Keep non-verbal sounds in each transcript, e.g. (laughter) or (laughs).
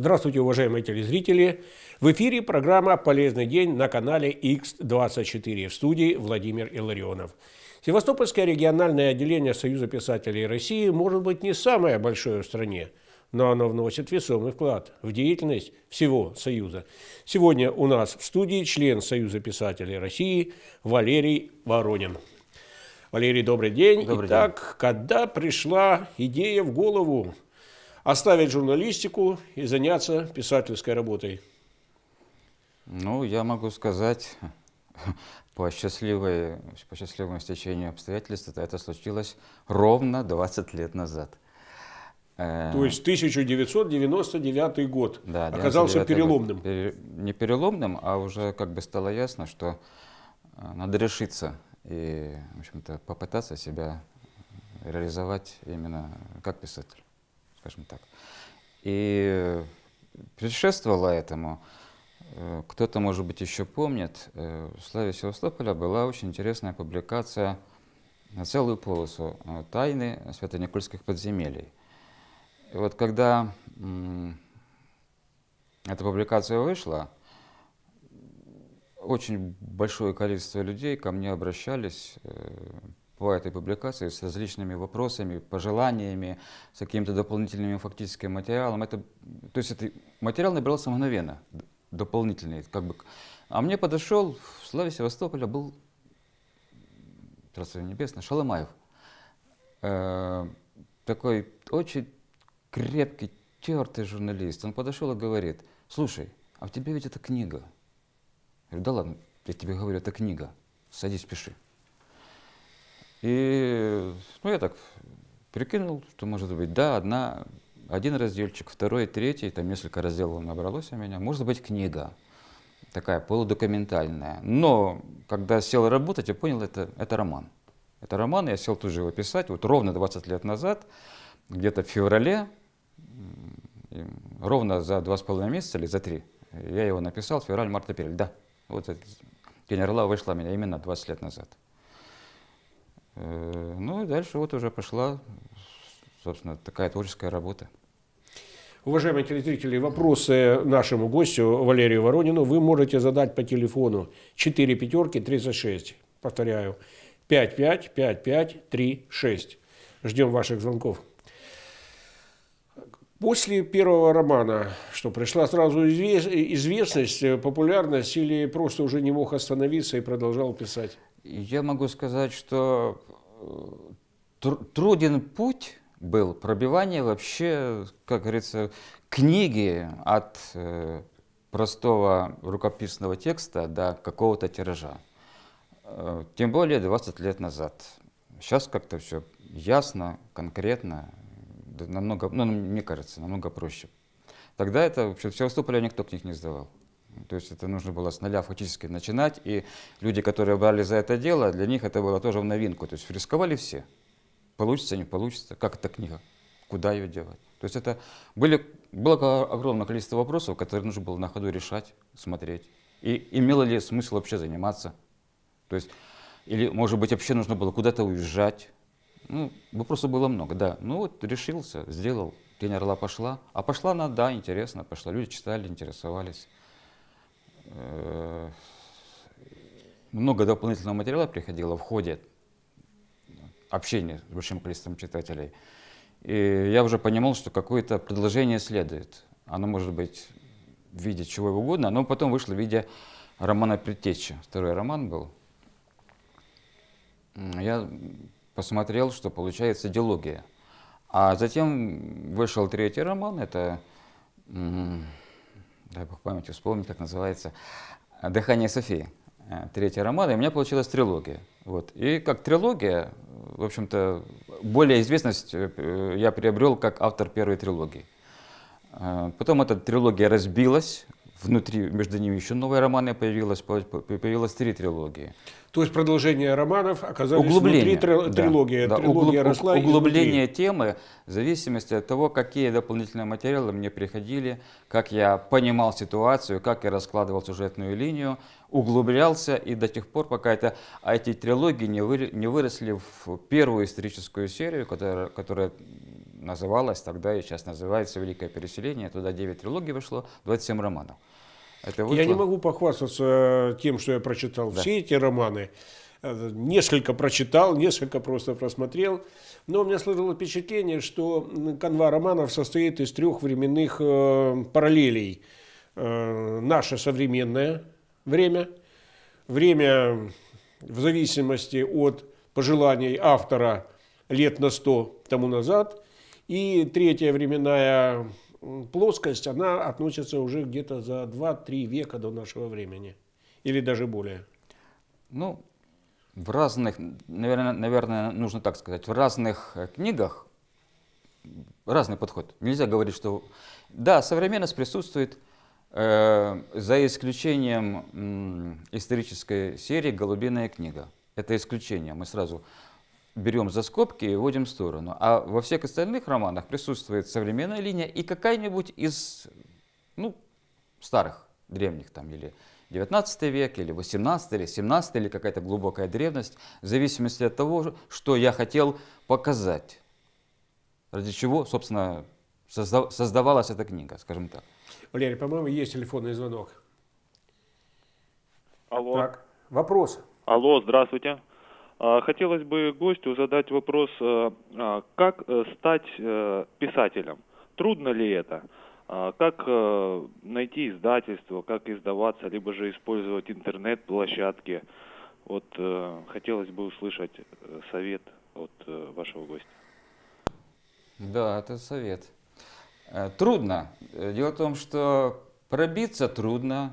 Здравствуйте, уважаемые телезрители! В эфире программа «Полезный день» на канале X24 в студии Владимир Илларионов. Севастопольское региональное отделение Союза писателей России может быть не самое большое в стране, но оно вносит весомый вклад в деятельность всего Союза. Сегодня у нас в студии член Союза писателей России Валерий Воронин. Валерий, добрый день. Добрый Итак, день. когда пришла идея в голову оставить журналистику и заняться писательской работой? Ну, я могу сказать, (laughs) по, счастливой, по счастливому стечению обстоятельств, это это случилось ровно 20 лет назад. Э, То есть 1999 год да, оказался переломным. Год. Пере, не переломным, а уже как бы стало ясно, что э, надо решиться и, в общем-то, попытаться себя реализовать именно как писатель скажем так. И предшествовало этому, э, кто-то, может быть, еще помнит, э, в «Славе Севастополя» была очень интересная публикация на целую полосу э, «Тайны свято-никольских подземелий». И вот когда эта публикация вышла, очень большое количество людей ко мне обращались по этой публикации с различными вопросами, пожеланиями, с каким-то дополнительным фактическим материалом. Это, то есть это, материал набирался мгновенно, дополнительный. Как бы. А мне подошел в славе Севастополя был, Царство Небесное, Шаломаев. Э, такой очень крепкий, тертый журналист. Он подошел и говорит, слушай, а в тебе ведь это книга. Я говорю, да ладно, я тебе говорю, это книга. Садись, пиши. И ну, я так прикинул, что может быть, да, одна, один разделчик, второй, третий, там несколько разделов набралось у меня, может быть, книга такая полудокументальная. Но когда сел работать, я понял, это, это роман. Это роман, я сел тут же его писать, вот ровно 20 лет назад, где-то в феврале, ровно за два с половиной месяца или за три, я его написал, февраль, март, апрель, да. Вот «День вышла у меня именно 20 лет назад. Э, ну и дальше вот уже пошла, собственно, такая творческая работа. Уважаемые телезрители, вопросы нашему гостю Валерию Воронину вы можете задать по телефону 4 пятерки 36, повторяю, 55 55 36. Ждем ваших звонков. После первого романа, что пришла сразу известность, э, популярность или просто уже не мог остановиться и продолжал писать? Я могу сказать, что э, труден путь был пробивание вообще, как говорится, книги от э, простого рукописного текста до какого-то тиража. Э, тем более 20 лет назад. Сейчас как-то все ясно, конкретно, намного, ну, мне кажется, намного проще. Тогда это, в общем, все выступление никто книг не сдавал. То есть это нужно было с нуля фактически начинать. И люди, которые брали за это дело, для них это было тоже в новинку. То есть рисковали все. Получится, не получится. Как эта книга? Куда ее делать? То есть это были, было огромное количество вопросов, которые нужно было на ходу решать, смотреть. И имело ли смысл вообще заниматься? То есть, или, может быть, вообще нужно было куда-то уезжать? Ну, вопросов было много, да. Ну вот решился, сделал. Тень орла пошла. А пошла она, да, интересно пошла. Люди читали, интересовались. Э, много дополнительного материала приходило в ходе общения с большим количеством читателей. И я уже понимал, что какое-то предложение следует. Оно может быть в виде чего угодно, но потом вышло в виде романа «Предтечи». Второй роман был. Я посмотрел, что получается идеология. А затем вышел третий роман, это дай бог память вспомнить, как называется, «Дыхание Софии», э, третий роман, и у меня получилась трилогия. Вот. И как трилогия, в общем-то, более известность э, э, я приобрел как автор первой трилогии. Потом эта трилогия разбилась, внутри, между ними еще новые романы появилось, появилась три трилогии. То есть продолжение романов оказалось углубление, внутри трилогии. Да, трилогия да, трилогия углуб, росла Углубление изнутри. темы в зависимости от того, какие дополнительные материалы мне приходили, как я понимал ситуацию, как я раскладывал сюжетную линию, углублялся и до тех пор, пока это, а эти трилогии не, вы, не выросли в первую историческую серию, которая, которая называлась тогда и сейчас называется «Великое переселение». Туда 9 трилогий вышло, 27 романов. Это вышло... Я не могу похвастаться э, тем, что я прочитал да. все эти романы. Э, несколько прочитал, несколько просто просмотрел. Но у меня сложилось впечатление, что канва романов состоит из трех временных э, параллелей. Наше современное время, время в зависимости от пожеланий автора лет на сто тому назад и третья временная плоскость, она относится уже где-то за 2-3 века до нашего времени. Или даже более. Ну, в разных, наверное, наверное, нужно так сказать, в разных э, книгах разный подход. Нельзя говорить, что да, современность присутствует э, за исключением э, исторической серии «Голубиная книга». Это исключение. Мы сразу берем за скобки и вводим в сторону. А во всех остальных романах присутствует современная линия и какая-нибудь из ну, старых, древних там или 19 век, или 18, или 17, или какая-то глубокая древность, в зависимости от того, что я хотел показать. Ради чего, собственно, создавалась эта книга, скажем так. Валерий, по-моему, есть телефонный звонок. Алло. Так, вопрос. Алло, здравствуйте. А, хотелось бы гостю задать вопрос, э, а, как э, стать э, писателем? Трудно ли это? А, как найти издательство, как издаваться, либо же использовать интернет-площадки? Вот хотелось бы услышать совет от вашего гостя. Да, это совет. Трудно. Дело в том, что пробиться трудно,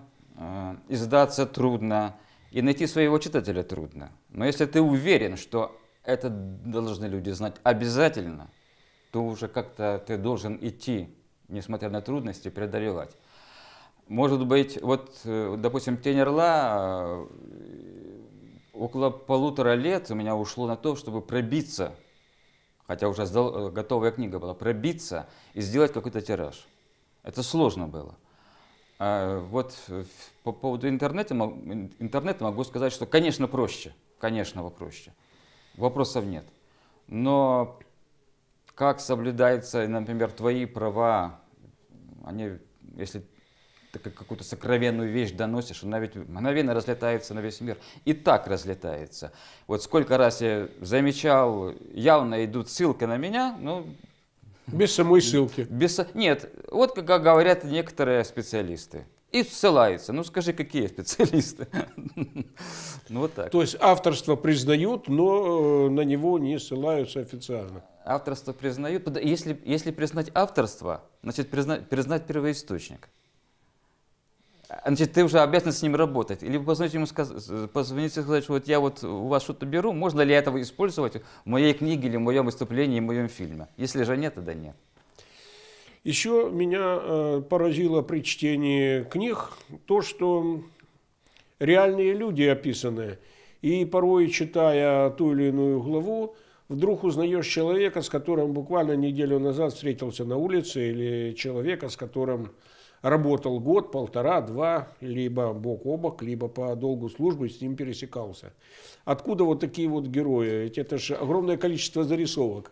издаться трудно, и найти своего читателя трудно. Но если ты уверен, что это должны люди знать обязательно, то уже как-то ты должен идти, несмотря на трудности, преодолевать. Может быть, вот, э, допустим, «Тень орла» э, около полутора лет у меня ушло на то, чтобы пробиться, хотя уже э, готовая книга была, пробиться и сделать какой-то тираж. Это сложно было. А, вот э, по поводу интернета, интернета могу сказать, что, конечно, проще. Конечно, проще. Вопросов нет. Но как соблюдаются, например, твои права, они, если ты какую-то сокровенную вещь доносишь, она ведь мгновенно разлетается на весь мир. И так разлетается. Вот сколько раз я замечал, явно идут ссылка на меня, ну, без самой ссылки. Без, нет, вот как говорят некоторые специалисты. И ссылаются. Ну скажи, какие специалисты? (laughs) ну вот так. То есть авторство признают, но э, на него не ссылаются официально. Авторство признают. Если, если признать авторство, значит призна, признать первоисточник значит, ты уже обязан с ним работать. Или позвонить ему сказать, позвонить и сказать, что вот я вот у вас что-то беру, можно ли этого использовать в моей книге или в моем выступлении, в моем фильме? Если же нет, тогда нет. Еще меня э, поразило при чтении книг то, что реальные люди описаны. И порой, читая ту или иную главу, вдруг узнаешь человека, с которым буквально неделю назад встретился на улице, или человека, с которым работал год, полтора, два, либо бок о бок, либо по долгу службы с ним пересекался. Откуда вот такие вот герои? Ведь это же огромное количество зарисовок.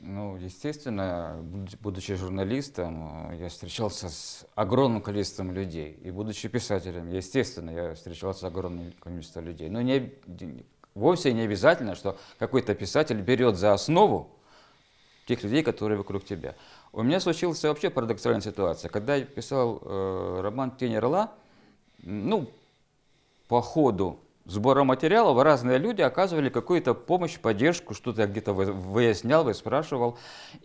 Ну, естественно, будучи журналистом, э, я встречался с огромным количеством людей. И будучи писателем, естественно, я встречался с огромным количеством людей. Но не, вовсе не обязательно, что какой-то писатель берет за основу тех людей, которые вокруг тебя. У меня случилась вообще парадоксальная ситуация. Когда я писал э, роман «Тень орла», ну, по ходу сбора материалов разные люди оказывали какую-то помощь, поддержку, что-то я где-то выяснял, спрашивал.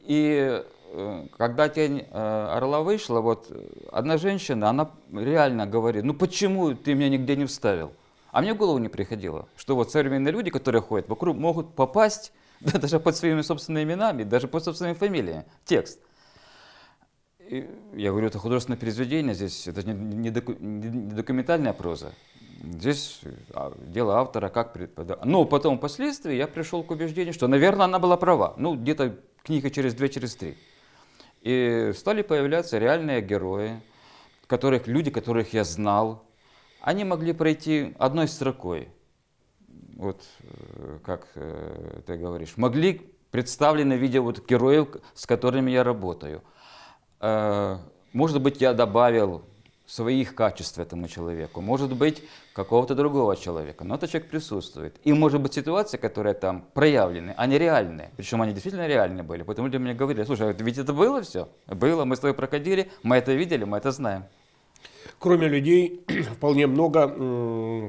И э, когда «Тень э, орла» вышла, вот одна женщина, она реально говорит, ну почему ты меня нигде не вставил? А мне в голову не приходило, что вот современные люди, которые ходят вокруг, могут попасть (laughs) даже под своими собственными именами, даже под собственными фамилиями. Текст я говорю, это художественное произведение, здесь это не, не, доку, не, не документальная проза. Здесь а, дело автора, как преподавать. Но ну, потом, впоследствии, я пришел к убеждению, что, наверное, она была права. Ну, где-то книга через две, через три. И стали появляться реальные герои, которых, люди, которых я знал. Они могли пройти одной строкой, вот э, как э, ты говоришь, могли представлены в виде вот героев, с которыми я работаю – Э, может быть, я добавил своих качеств этому человеку, может быть, какого-то другого человека, но этот человек присутствует. И может быть ситуации, которые там проявлены, они реальные, причем они действительно реальные были. Поэтому люди мне говорили, слушай, а ведь это было все? Было, мы с тобой проходили, мы это видели, мы это знаем. Кроме людей, (clears throat) вполне много,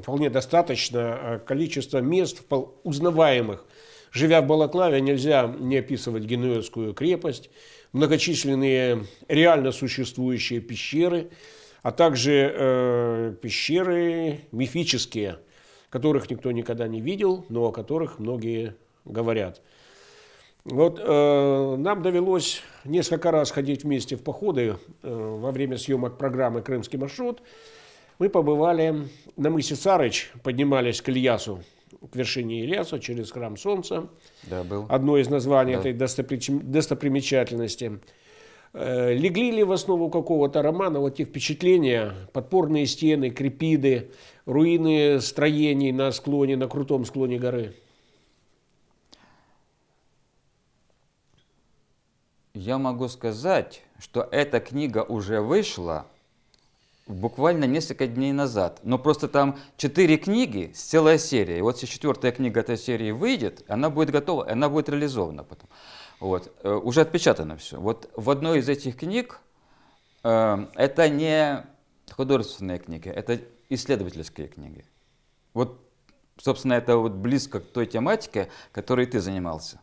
вполне достаточно э, количество мест узнаваемых. Живя в Балаклаве, нельзя не описывать Генуэзскую крепость, многочисленные реально существующие пещеры, а также э, пещеры мифические, которых никто никогда не видел, но о которых многие говорят. Вот э, нам довелось несколько раз ходить вместе в походы э, во время съемок программы «Крымский маршрут». Мы побывали на мысе Сарыч, поднимались к Ильясу, к вершине Ильяса через храм Солнца. Да, был. Одно из названий да. этой достопримечательности. Э, легли ли в основу какого-то романа вот те впечатления, подпорные стены, крепиды, руины строений на склоне, на крутом склоне горы? Я могу сказать, что эта книга уже вышла, буквально несколько дней назад. Но просто там четыре книги, целая серия. И вот если четвертая книга этой серии выйдет, она будет готова, она будет реализована потом. Вот. Э, уже отпечатано все. Вот в одной из этих книг, э, это не художественные книги, это исследовательские книги. Вот, собственно, это вот близко к той тематике, которой ты занимался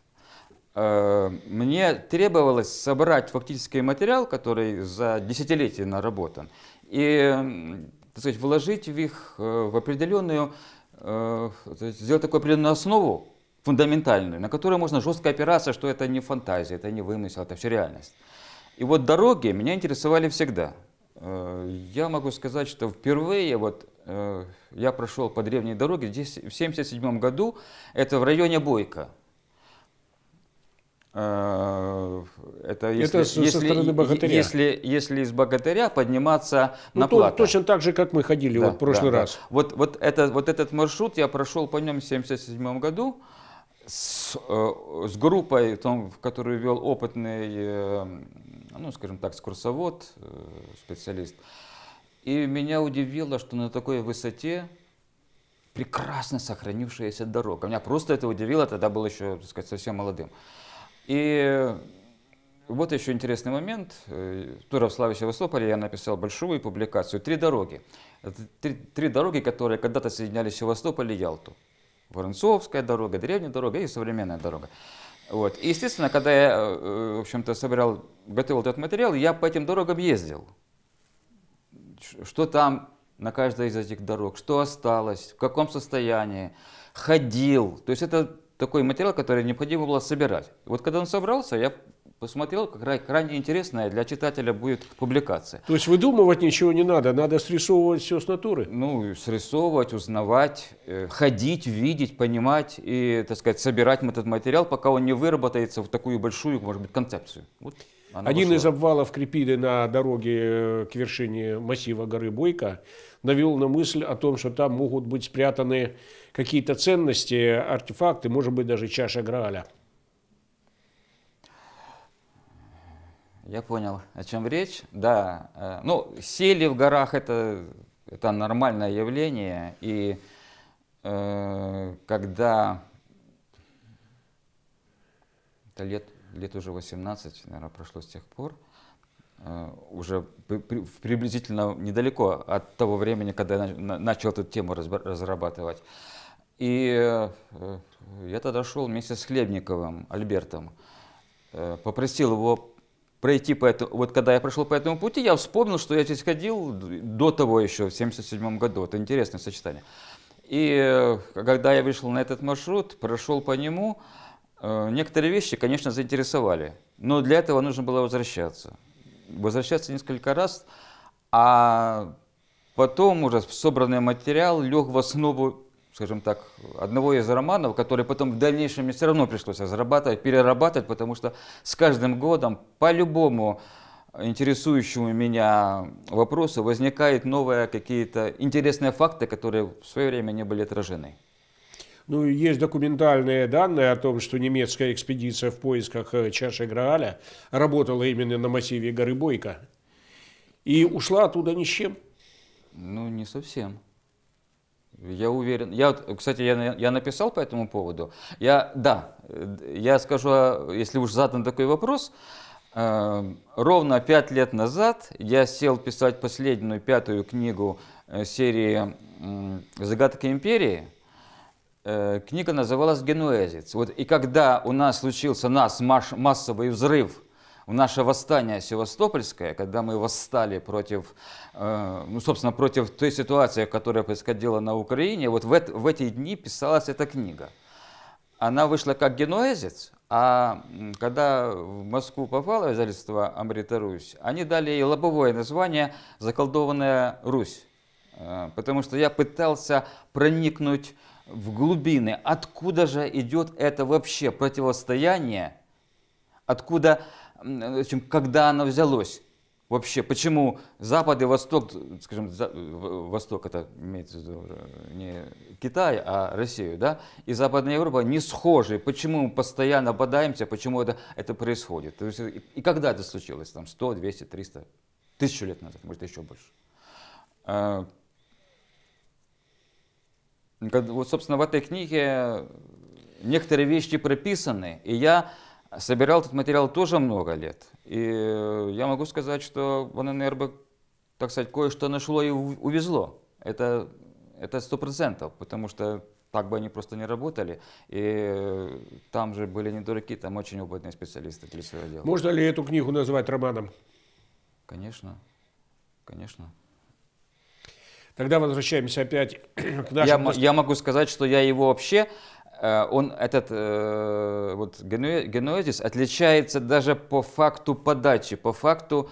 э, мне требовалось собрать фактический материал, который за десятилетия наработан, и так сказать, вложить в их э, в определенную, э, сделать такую определенную основу фундаментальную, на которой можно жестко опираться, что это не фантазия, это не вымысел, это все реальность. И вот дороги меня интересовали всегда. Э, я могу сказать, что впервые вот я прошел по древней дороге здесь в 1977 году, это в районе Бойко, это, это если, это со если, стороны богатыря. Если, если из богатыря подниматься ну, на то, плата. Точно так же, как мы ходили да, вот в прошлый да, раз. Да. Вот, вот, это, вот этот маршрут я прошел по нем в 1977 году с, э, с группой, там, в которую вел опытный, э, ну, скажем так, экскурсовод, э, специалист. И меня удивило, что на такой высоте прекрасно сохранившаяся дорога. Меня просто это удивило, тогда был еще, так сказать, совсем молодым. И э, вот еще интересный момент. Э, Тура в Славе Севастополе я написал большую публикацию «Три дороги». Э, три, три дороги, которые когда-то соединяли Севастополь и Ялту. Воронцовская дорога, древняя дорога и современная дорога. Вот. И, естественно, когда я, в общем-то, собирал, готовил этот материал, я по этим дорогам ездил. Что там на каждой из этих дорог, что осталось, в каком состоянии, ходил. То есть это такой материал, который необходимо было собирать. И вот когда он собрался, я посмотрел, какая крайне интересная для читателя будет публикация. То есть выдумывать ничего не надо, надо срисовывать все с натуры? Ну, срисовывать, узнавать, э, ходить, видеть, понимать и, так сказать, собирать этот материал, пока он не выработается в такую большую, может быть, концепцию. Вот Один вышла. из обвалов крепили на дороге э, к вершине массива горы Бойко навел на мысль о том, что там могут быть спрятаны какие-то ценности, артефакты, может быть, даже чаша Грааля. Я понял, о чем речь. Да, э, ну, сели в горах это, это нормальное явление. И э, когда это лет, лет уже 18, наверное, прошло с тех пор, э, уже при, при, приблизительно недалеко от того времени, когда я начал эту тему разрабатывать. И э, я тогда шел вместе с Хлебниковым, Альбертом, э, попросил его пройти по этому... Вот когда я прошел по этому пути, я вспомнил, что я здесь ходил до того еще, в 77 году. Это интересное сочетание. И э, когда я вышел на этот маршрут, прошел по нему, некоторые вещи, конечно, заинтересовали. Но для этого нужно было возвращаться. Возвращаться несколько раз, а потом уже собранный материал лег в основу скажем так, одного из романов, который потом в дальнейшем мне все равно пришлось разрабатывать, перерабатывать, потому что с каждым годом по-любому интересующему меня вопросу возникают новые какие-то интересные факты, которые в свое время не были отражены. Ну, есть документальные данные о том, что немецкая экспедиция в поисках э, чаши Грааля работала именно на массиве горы Бойко и ушла оттуда ни с чем. Ну, не совсем. Я уверен. Я, кстати, я, я написал по этому поводу. Я, да, э, я скажу, а, если уж задан такой вопрос, э, ровно пять лет назад я сел писать последнюю пятую книгу э, серии «Загадки империи», э, книга называлась «Генуэзец». Вот, и когда у нас случился нас, масс, массовый взрыв в наше восстание севастопольское, когда мы восстали против, э, ну, собственно, против той ситуации, которая происходила на Украине, вот в, в эти дни писалась эта книга. Она вышла как генуэзец, а когда в Москву попало издательство Амрита Русь, они дали ей лобовое название «Заколдованная Русь». Э, потому что я пытался проникнуть в глубины, откуда же идет это вообще противостояние, откуда чем э, когда оно взялось. Вообще, почему Запад и Восток, скажем, за, Восток это имеется в виду не Китай, а Россию, да, и Западная Европа не схожи, почему мы постоянно бодаемся, почему это, это происходит. То есть, и, и когда это случилось, там 100, 200, 300, тысячу лет назад, может еще больше. А, вот, собственно, в этой книге некоторые вещи прописаны, и я Собирал этот материал тоже много лет. И э, я могу сказать, что Банэнербо, так сказать, кое-что нашло и увезло. Это это сто процентов, потому что так бы они просто не работали. И э, там же были не дураки, там очень опытные специалисты для своего дела. Можно ли эту книгу назвать романом? Конечно, конечно. Тогда возвращаемся опять к нашему... Я, я могу сказать, что я его вообще Э, он, этот э, вот генуэзис отличается даже по факту подачи, по факту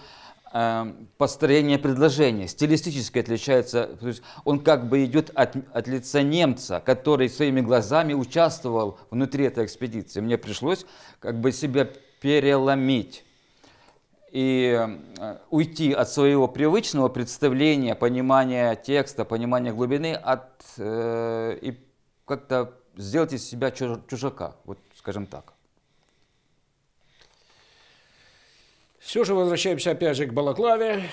э, построения предложения. Стилистически отличается, то есть он как бы идет от, от лица немца, который своими глазами участвовал внутри этой экспедиции. Мне пришлось как бы себя переломить и э, уйти от своего привычного представления, понимания текста, понимания глубины от, э, и как-то сделать из себя чужака, вот скажем так. Все же возвращаемся опять же к Балаклаве.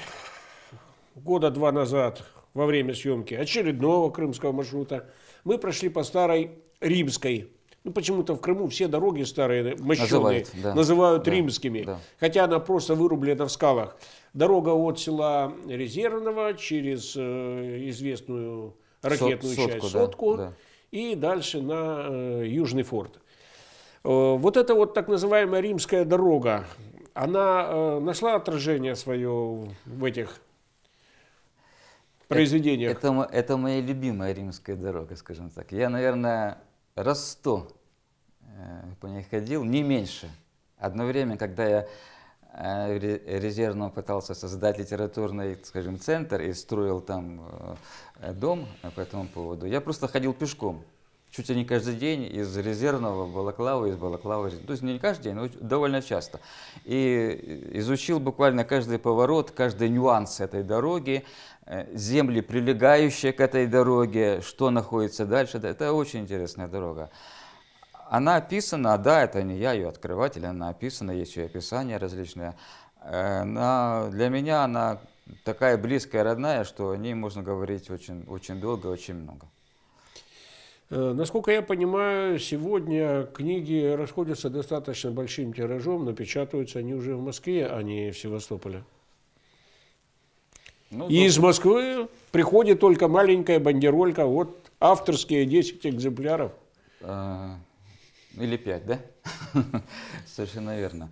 Года два назад, во время съемки очередного крымского маршрута, мы прошли по старой римской. Ну, почему-то в Крыму все дороги старые, мощеные, называют, да. называют да, римскими. Да. Хотя она просто вырублена в скалах. Дорога от села Резервного через э, известную ракетную Сот, часть сотку, сотку да, и дальше на э, Южный форт. Э, вот эта вот так называемая римская дорога, она э, нашла отражение свое в этих произведениях? Это, это, это моя любимая римская дорога, скажем так. Я, наверное, раз сто по ней ходил, не меньше. Одно время, когда я Э, резервного пытался создать литературный, скажем, центр и строил там э, дом э, по этому поводу. Я просто ходил пешком. Чуть ли не каждый день из резервного в Балаклаву, из Балаклавы. То есть не каждый день, но довольно часто. И изучил буквально каждый поворот, каждый нюанс этой дороги, земли, прилегающие к этой дороге, что находится дальше. Это очень интересная дорога она описана, да, это не я ее открыватель, она описана, есть ее описания различные. Э, она, для меня она такая близкая, родная, что о ней можно говорить очень, очень долго, очень много. Э, насколько я понимаю, сегодня книги расходятся достаточно большим тиражом, напечатываются они уже в Москве, а не в Севастополе. Ну, и да. из ну, Москвы приходит только маленькая бандеролька, вот авторские 10 экземпляров. А, или пять, да? (laughs) Совершенно верно.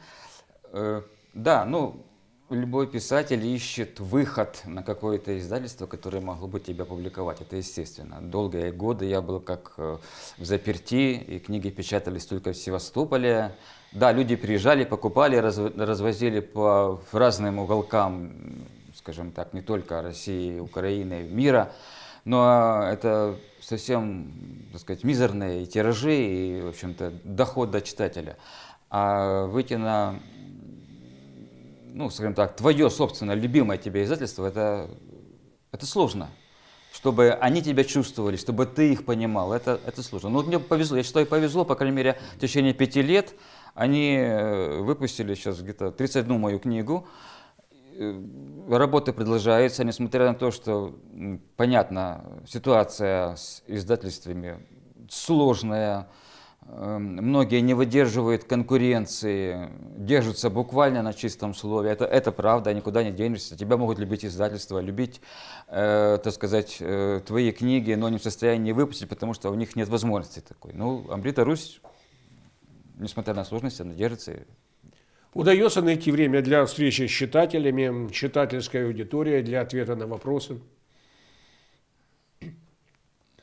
Э, да, ну, любой писатель ищет выход на какое-то издательство, которое могло бы тебя публиковать. Это естественно. Долгие годы я был как э, в заперти, и книги печатались только в Севастополе. Да, люди приезжали, покупали, развозили по разным уголкам, скажем так, не только России, Украины, мира. Но ну, а это совсем, так сказать, мизерные тиражи и, в общем-то, доход до читателя. А выйти на, ну, скажем так, твое собственное любимое тебе издательство, это, это сложно. Чтобы они тебя чувствовали, чтобы ты их понимал, это, это сложно. Но ну, вот мне повезло, я считаю, повезло, по крайней мере, в течение пяти лет они э, выпустили сейчас где-то 31 мою книгу, Э, работа продолжается, несмотря на то, что, понятно, ситуация с издательствами сложная, эм, многие не выдерживают конкуренции, держатся буквально на чистом слове. Это, это правда, никуда не денешься. Тебя могут любить издательства, любить, э, так сказать, э, твои книги, но не в состоянии выпустить, потому что у них нет возможности такой. Ну, Амбрита Русь, несмотря на сложности, она держится Удается найти время для встречи с читателями, читательская аудитория для ответа на вопросы.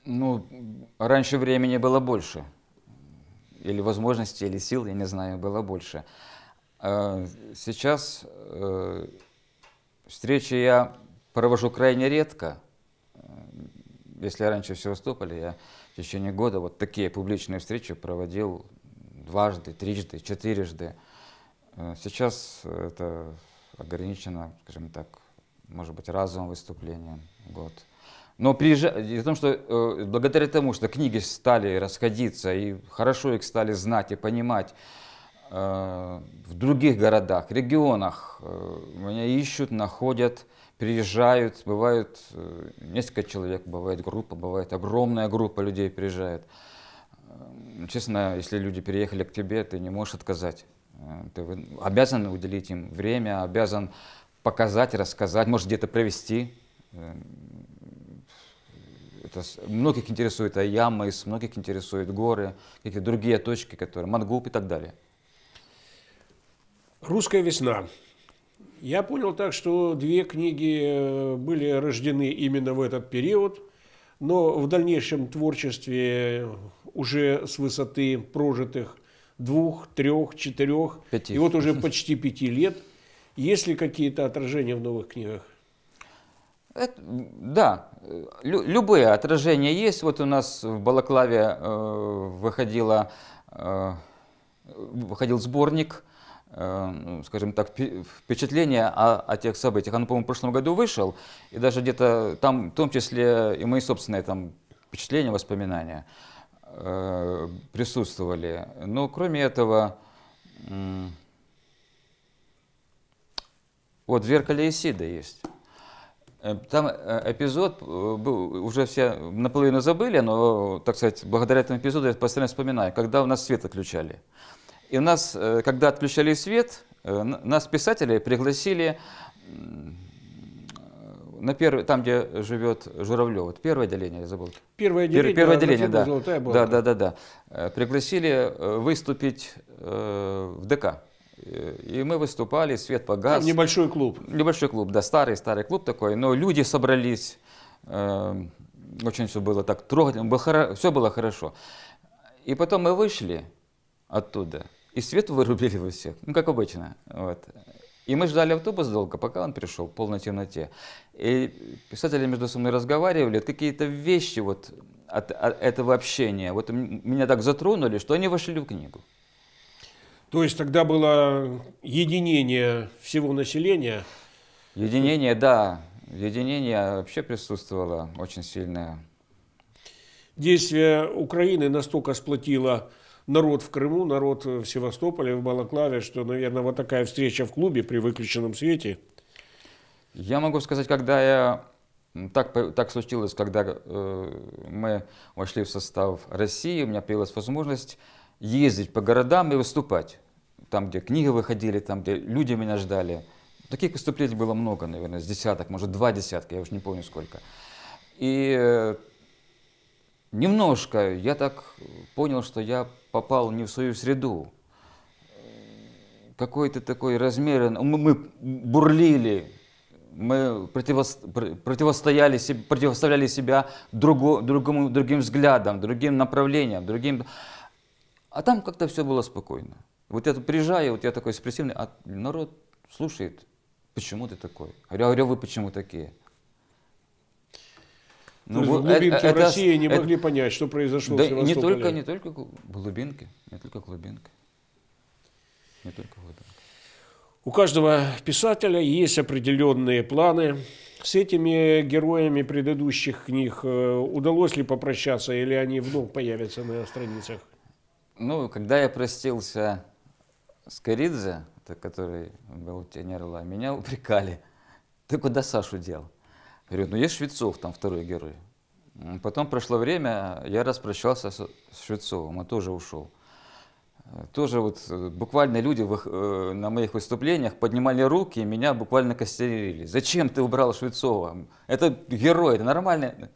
Ну, раньше времени было больше. Или возможностей, или сил, я не знаю, было больше. А, сейчас э, встречи я провожу крайне редко. Э, если раньше в Севастополе, я в течение года вот такие публичные встречи проводил дважды, трижды, четырежды. Э, сейчас это ограничено, скажем так, может быть, разовым выступлением год. Но приезжать, из-за того, что э, благодаря тому, что книги стали расходиться, и хорошо их стали знать и понимать, э, в других городах, регионах э, меня ищут, находят, приезжают, бывают э, несколько человек, бывает группа, бывает огромная группа людей приезжает. Э, честно, если люди переехали к тебе, ты не можешь отказать. Э, ты обязан уделить им время, обязан показать, рассказать, может где-то провести. Эм, это, многих интересует Аямыс, многих интересуют горы, какие-то другие точки, которые, Мангуп и так далее. «Русская весна». Я понял так, что две книги э, были рождены именно в этот период, но в дальнейшем творчестве уже с высоты прожитых двух, трех, четырех, пяти. и вот уже почти пяти лет. Есть ли какие-то отражения в новых книгах? Это, да, лю, любые отражения есть. Вот у нас в Балаклаве э, выходила, э, выходил сборник, э, ну, скажем так, впечатления о, о тех событиях. Он, по-моему, в прошлом году вышел, и даже где-то там, в том числе и мои собственные там впечатления, воспоминания. Э, присутствовали. Но кроме этого, вот «Зеркале Исида» есть. Э, там э, эпизод был, уже все наполовину забыли, но, так сказать, благодаря этому эпизоду я постоянно вспоминаю, когда у нас свет отключали. И у нас, когда отключали свет, нас, писатели пригласили на первый, там, где живет Журавлев, вот первое отделение, я забыл. Первое отделение, первое, первое отделение да. Золотая да, да, да, да. Э, пригласили э, выступить э, в ДК. Э, и мы выступали, свет погас. Там небольшой клуб. Небольшой клуб, да, старый-старый клуб такой. Но люди собрались, э, очень все было так трогательно, было, все было хорошо. И потом мы вышли оттуда, и свет вырубили во всех, ну, как обычно. Вот. И мы ждали автобус долго, пока он пришел, в полной темноте. И писатели между собой разговаривали, какие-то вещи вот от, от этого общения, вот меня так затронули, что они вошли в книгу. То есть тогда было единение всего населения? Единение, да. Единение вообще присутствовало очень сильное. Действие Украины настолько сплотило народ в Крыму, народ э, в Севастополе, в Балаклаве, что, наверное, вот такая встреча в клубе при выключенном свете. Я могу сказать, когда я так, так случилось, когда э, мы вошли в состав России, у меня появилась возможность ездить по городам и выступать. Там, где книги выходили, там, где люди меня ждали. Таких выступлений было много, наверное, с десяток, может, два десятка, я уж не помню сколько. И э, Немножко. Я так понял, что я попал не в свою среду. Какой-то такой размеренный... Ну, мы, мы бурлили, мы противо... противостояли, противоставляли себя другу, другому, другим взглядам, другим направлениям, другим... А там как-то все было спокойно. Вот я приезжаю, вот я такой экспрессивный, а народ слушает, почему ты такой? я Говорю, «А вы почему такие? Ну, То есть в э, глубинке э, это, России это, не могли это, понять, что произошло да, в Севастополе. Не только, не только глубинки, не только глубинки. Не только глубинки. У каждого писателя есть определенные планы. С этими героями предыдущих книг э, удалось ли попрощаться, или они вновь появятся на страницах? Ну, когда я простился с Коридзе, который был «Тень орла», меня упрекали. Ты куда Сашу дел? Говорю, ну есть Швецов, там второй герой. Потом прошло время, я распрощался с Швецовым, он тоже ушел. Тоже вот э, буквально люди их, э, на моих выступлениях поднимали руки и меня буквально костерили. Зачем ты убрал Швецова? Это герой, это нормально.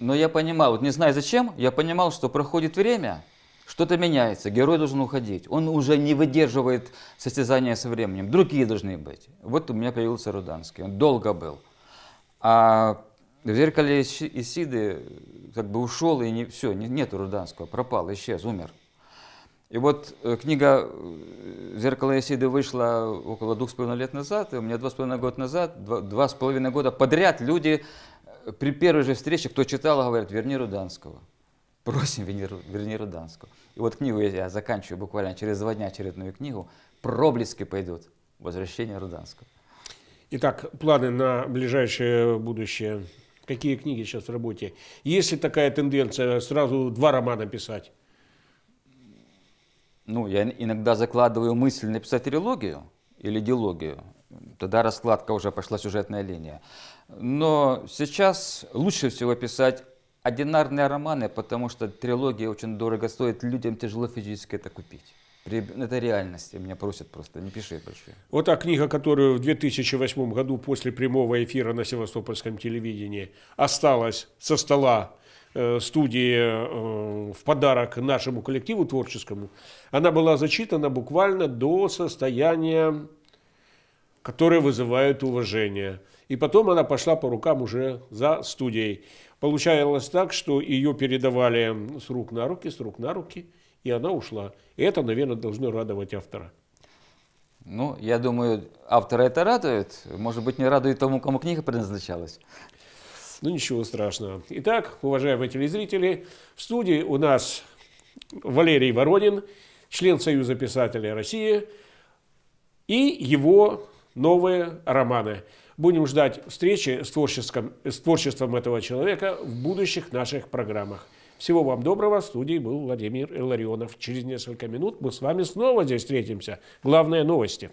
Но я понимал, вот не знаю зачем, я понимал, что проходит время, что-то меняется, герой должен уходить. Он уже не выдерживает состязания со временем. Другие должны быть. Вот у меня появился Руданский, он долго был. А в зеркале Исиды э, как бы ушел и не, все, нет Руданского, пропал, исчез, умер. И вот э, книга э, «Зеркало Исиды» вышла около двух с половиной лет назад, и у меня два с половиной года назад, два, с половиной года подряд люди при первой же встрече, кто читал, говорят, верни Руданского. Просим, верни Руданского. И вот книгу я заканчиваю буквально через два дня очередную книгу. Проблески пойдут. Возвращение Руданского. Итак, планы на ближайшее будущее. Какие книги сейчас в работе? Есть ли такая тенденция сразу два романа писать? Ну, я иногда закладываю мысль написать трилогию или диалогию, Тогда раскладка уже пошла сюжетная линия. Но сейчас лучше всего писать одинарные романы, потому что трилогия очень дорого стоит, людям тяжело физически это купить. Ну, это реальность. Меня просят просто, не пиши большие. Вот та книга, которую в 2008 году после прямого эфира на Севастопольском телевидении осталась со стола э, студии э, в подарок нашему коллективу творческому, она была зачитана буквально до состояния, которое вызывает уважение. И потом она пошла по рукам уже за студией. Получалось так, что ее передавали с рук на руки, с рук на руки и она ушла. И это, наверное, должно радовать автора. Ну, я думаю, автора это радует. Может быть, не радует тому, кому книга предназначалась. Ну, ничего страшного. Итак, уважаемые телезрители, в студии у нас Валерий Воронин, член Союза писателей России, и его новые романы. Будем ждать встречи с, творческом, с творчеством этого человека в будущих наших программах. Всего вам доброго. В студии был Владимир Илларионов. Через несколько минут мы с вами снова здесь встретимся. Главные новости.